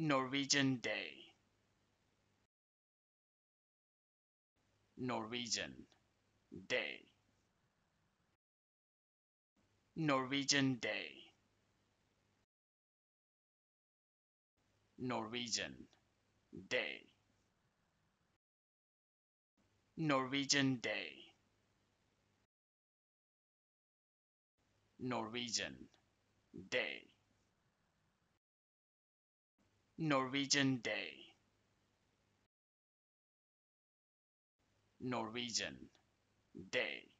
Norwegian Day Norwegian Day Norwegian Day Norwegian Day Norwegian Day Norwegian Day Norwegian Day Norwegian Day